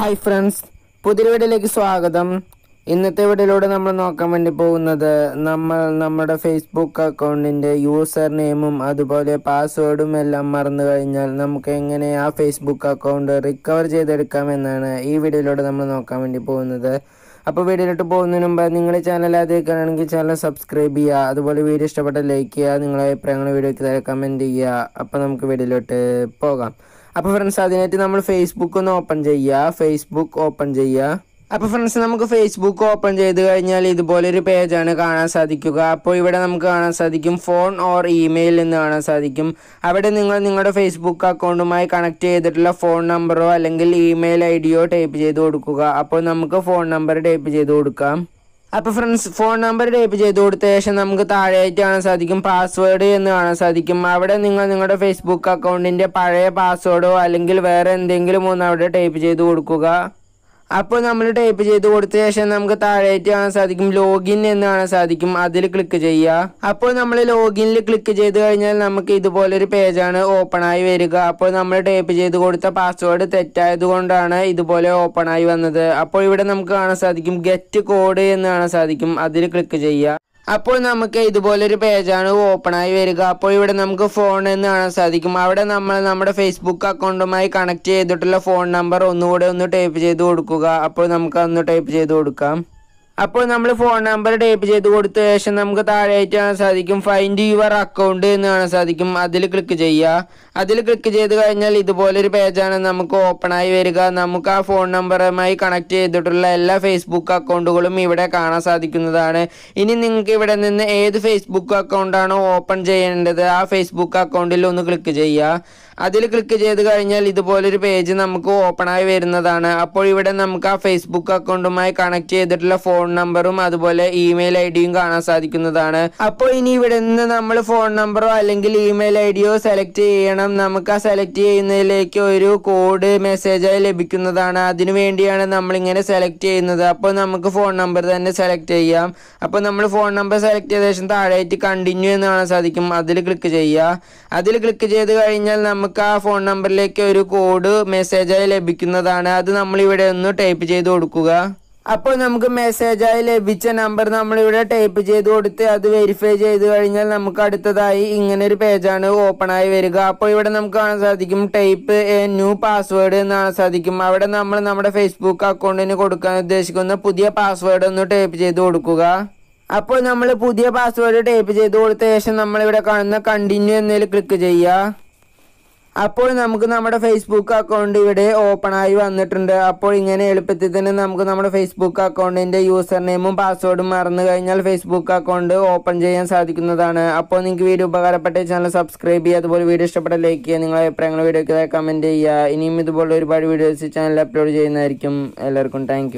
hi friends പുതിയ വീഡിയോയിലേക്ക് സ്വാഗതം ഇന്നത്തെ വീഡിയോയിലൂടെ നമ്മൾ നോക്കാൻ വേണ്ടി പോകുന്നത് നമ്മൾ നമ്മുടെ ഫേസ്ബുക്ക് അക്കൗണ്ടിൻ്റെ യൂസർ നെയിമും അതുപോലെ പാസ്വേഡും എല്ലാം മറന്നു കഴിഞ്ഞാൽ നമുക്ക് എങ്ങനെ ആ ഫേസ്ബുക്ക് അക്കൗണ്ട് റിക്കവർ ചെയ്തെടുക്കാം എന്നാണ് ഈ വീഡിയോയിലൂടെ നമ്മൾ നോക്കാൻ വേണ്ടി പോകുന്നത് അപ്പോൾ വീഡിയോയിലോട്ട് പോകുന്നതിന് മുമ്പ് നിങ്ങൾ ചാനൽ ആദ്യമൊക്കെയാണെങ്കിൽ ചാനൽ സബ്സ്ക്രൈബ് ചെയ്യുക അതുപോലെ വീഡിയോ ഇഷ്ടപ്പെട്ട ലൈക്ക് ചെയ്യുക നിങ്ങളെ അഭിപ്രായങ്ങൾ വീഡിയോയ്ക്ക് തരാൻ കമൻറ്റ് ചെയ്യുക അപ്പോൾ നമുക്ക് വീഡിയോയിലോട്ട് പോകാം അപ്പോൾ ഫ്രണ്ട്സ് അതിനായിട്ട് നമ്മൾ ഫേസ്ബുക്ക് ഒന്ന് ഓപ്പൺ ചെയ്യുക ഫേസ്ബുക്ക് ഓപ്പൺ ചെയ്യുക അപ്പോൾ ഫ്രണ്ട്സ് നമുക്ക് ഫേസ്ബുക്ക് ഓപ്പൺ ചെയ്ത് കഴിഞ്ഞാൽ ഇതുപോലെ ഒരു പേജാണ് കാണാൻ സാധിക്കുക അപ്പോൾ ഇവിടെ നമുക്ക് കാണാൻ സാധിക്കും ഫോൺ ഓർ ഇമെയിൽ എന്ന് കാണാൻ സാധിക്കും അവിടെ നിങ്ങൾ നിങ്ങളുടെ ഫേസ്ബുക്ക് അക്കൗണ്ടുമായി കണക്ട് ചെയ്തിട്ടുള്ള ഫോൺ നമ്പറോ അല്ലെങ്കിൽ ഇമെയിൽ ഐ ഡിയോ ടൈപ്പ് ചെയ്ത് കൊടുക്കുക അപ്പോൾ നമുക്ക് ഫോൺ നമ്പർ ടൈപ്പ് ചെയ്ത് കൊടുക്കാം അപ്പോൾ ഫ്രണ്ട്സ് ഫോൺ നമ്പർ ടൈപ്പ് ചെയ്ത് കൊടുത്ത ശേഷം നമുക്ക് താഴെയായിട്ട് കാണാൻ സാധിക്കും പാസ്വേഡ് എന്ന് കാണാൻ സാധിക്കും അവിടെ നിങ്ങൾ നിങ്ങളുടെ ഫേസ്ബുക്ക് അക്കൗണ്ടിന്റെ പഴയ പാസ്വേഡോ അല്ലെങ്കിൽ വേറെ എന്തെങ്കിലും ഒന്ന് അവിടെ ടൈപ്പ് ചെയ്ത് കൊടുക്കുക അപ്പോൾ നമ്മൾ ടൈപ്പ് ചെയ്ത് കൊടുത്ത ശേഷം നമുക്ക് താഴേറ്റ് കാണാൻ സാധിക്കും ലോഗിൻ എന്ന് കാണാൻ സാധിക്കും അതിൽ ക്ലിക്ക് ചെയ്യുക അപ്പോൾ നമ്മൾ ലോഗിനിൽ ക്ലിക്ക് ചെയ്ത് കഴിഞ്ഞാൽ നമുക്ക് ഇതുപോലെ ഒരു പേജാണ് ഓപ്പൺ ആയി വരിക അപ്പോൾ നമ്മൾ ടൈപ്പ് ചെയ്ത് കൊടുത്ത പാസ്വേഡ് തെറ്റായത് കൊണ്ടാണ് ഇതുപോലെ ഓപ്പൺ ആയി വന്നത് അപ്പോൾ ഇവിടെ നമുക്ക് കാണാൻ സാധിക്കും ഗെറ്റ് കോഡ് എന്ന് കാണാൻ സാധിക്കും അതിൽ ക്ലിക്ക് ചെയ്യുക അപ്പോൾ നമുക്ക് ഇതുപോലൊരു പേജാണ് ഓപ്പണായി വരിക അപ്പോൾ ഇവിടെ നമുക്ക് ഫോൺ എന്ന് കാണാൻ സാധിക്കും അവിടെ നമ്മൾ നമ്മുടെ ഫേസ്ബുക്ക് അക്കൗണ്ടുമായി കണക്ട് ചെയ്തിട്ടുള്ള ഫോൺ നമ്പർ ഒന്നുകൂടെ ഒന്ന് ടൈപ്പ് ചെയ്ത് കൊടുക്കുക അപ്പോൾ നമുക്ക് അന്ന് ടൈപ്പ് ചെയ്ത് കൊടുക്കാം അപ്പോൾ നമ്മൾ ഫോൺ നമ്പർ ടൈപ്പ് ചെയ്ത് കൊടുത്ത ശേഷം നമുക്ക് താഴെയായിട്ട് കാണാൻ സാധിക്കും ഫൈൻഡ് യുവർ അക്കൗണ്ട് എന്ന് കാണാൻ സാധിക്കും അതിൽ ക്ലിക്ക് ചെയ്യുക അതിൽ ക്ലിക്ക് ചെയ്ത് കഴിഞ്ഞാൽ ഇതുപോലൊരു പേജാണ് നമുക്ക് ഓപ്പൺ ആയി വരിക നമുക്ക് ആ ഫോൺ നമ്പറുമായി കണക്ട് ചെയ്തിട്ടുള്ള എല്ലാ ഫേസ്ബുക്ക് അക്കൗണ്ടുകളും ഇവിടെ കാണാൻ സാധിക്കുന്നതാണ് ഇനി നിങ്ങൾക്ക് ഇവിടെ നിന്ന് ഏത് ഫേസ്ബുക്ക് അക്കൗണ്ടാണോ ഓപ്പൺ ചെയ്യേണ്ടത് ആ ഫേസ്ബുക്ക് അക്കൗണ്ടിൽ ഒന്ന് ക്ലിക്ക് ചെയ്യുക അതിൽ ക്ലിക്ക് ചെയ്ത് കഴിഞ്ഞാൽ ഇതുപോലൊരു പേജ് നമുക്ക് ഓപ്പൺ ആയി വരുന്നതാണ് അപ്പോൾ ഇവിടെ നമുക്ക് ആ ഫേസ്ബുക്ക് അക്കൗണ്ടുമായി കണക്ട് ചെയ്തിട്ടുള്ള ഫോൺ നമ്പറും അതുപോലെ ഇമെയിൽ ഐ ഡിയും കാണാൻ സാധിക്കുന്നതാണ് അപ്പോൾ ഇനി ഇവിടെ നിന്ന് നമ്മൾ ഫോൺ നമ്പറോ അല്ലെങ്കിൽ ഇമെയിൽ ഐ ഡിയോ സെലക്ട് ചെയ്യണം നമുക്ക് ആ സെലക്ട് ചെയ്യുന്നതിലേക്ക് ഒരു കോഡ് മെസ്സേജായി ലഭിക്കുന്നതാണ് അതിനു വേണ്ടിയാണ് നമ്മളിങ്ങനെ സെലക്ട് ചെയ്യുന്നത് അപ്പോൾ നമുക്ക് ഫോൺ നമ്പർ തന്നെ സെലക്ട് ചെയ്യാം അപ്പോൾ നമ്മൾ ഫോൺ നമ്പർ സെലക്ട് ചെയ്ത ശേഷം താഴെയായിട്ട് കണ്ടിന്യൂ എന്ന് കാണാൻ സാധിക്കും അതിൽ ക്ലിക്ക് ചെയ്യുക അതിൽ ക്ലിക്ക് ചെയ്ത് കഴിഞ്ഞാൽ നമുക്ക് നമുക്ക് ആ ഫോൺ നമ്പറിലേക്ക് ഒരു കോഡ് മെസ്സേജായി ലഭിക്കുന്നതാണ് അത് നമ്മളിവിടെ ഒന്ന് ടൈപ്പ് ചെയ്ത് കൊടുക്കുക അപ്പോൾ നമുക്ക് മെസ്സേജായി ലഭിച്ച നമ്പർ നമ്മളിവിടെ ടൈപ്പ് ചെയ്ത് കൊടുത്ത് അത് വെരിഫൈ ചെയ്ത് കഴിഞ്ഞാൽ നമുക്ക് അടുത്തതായി ഇങ്ങനെ ഒരു പേജാണ് ഓപ്പൺ ആയി വരിക അപ്പോൾ ഇവിടെ നമുക്ക് കാണാൻ സാധിക്കും ടൈപ്പ് എ ന്യൂ പാസ്വേഡ് എന്നാണ് സാധിക്കും അവിടെ നമ്മൾ നമ്മുടെ ഫേസ്ബുക്ക് അക്കൗണ്ടിന് കൊടുക്കാൻ ഉദ്ദേശിക്കുന്ന പുതിയ പാസ്വേഡ് ഒന്ന് ടൈപ്പ് ചെയ്ത് കൊടുക്കുക അപ്പോൾ നമ്മൾ പുതിയ പാസ്വേഡ് ടൈപ്പ് ചെയ്ത് കൊടുത്ത ശേഷം നമ്മളിവിടെ കാണുന്ന കണ്ടിന്യൂ എന്നതിൽ ക്ലിക്ക് ചെയ്യുക അപ്പോൾ നമുക്ക് നമ്മുടെ ഫേസ്ബുക്ക് അക്കൗണ്ട് ഇവിടെ ഓപ്പൺ ആയി വന്നിട്ടുണ്ട് അപ്പോൾ ഇങ്ങനെ എളുപ്പത്തിൽ തന്നെ നമുക്ക് നമ്മുടെ ഫേസ്ബുക്ക് അക്കൗണ്ടിൻ്റെ യൂസർ നെയിമും പാസ്വേഡും മറന്നു കഴിഞ്ഞാൽ ഫേസ്ബുക്ക് അക്കൗണ്ട് ഓപ്പൺ ചെയ്യാൻ സാധിക്കുന്നതാണ് അപ്പോൾ നിങ്ങൾക്ക് വീഡിയോ ഉപകാരപ്പെട്ട ചാനൽ സബ്സ്ക്രൈബ് ചെയ്യുക അതുപോലെ വീഡിയോ ഇഷ്ടപ്പെട്ട ലൈക്ക് ചെയ്യുക നിങ്ങളെ അഭിപ്രായങ്ങൾ വീഡിയോയ്ക്ക് കമൻറ്റ് ചെയ്യുക ഇനിയും ഇതുപോലെ ഒരുപാട് വീഡിയോസ് ചാനൽ അപ്ലോഡ് ചെയ്യുന്നതായിരിക്കും എല്ലാവർക്കും താങ്ക്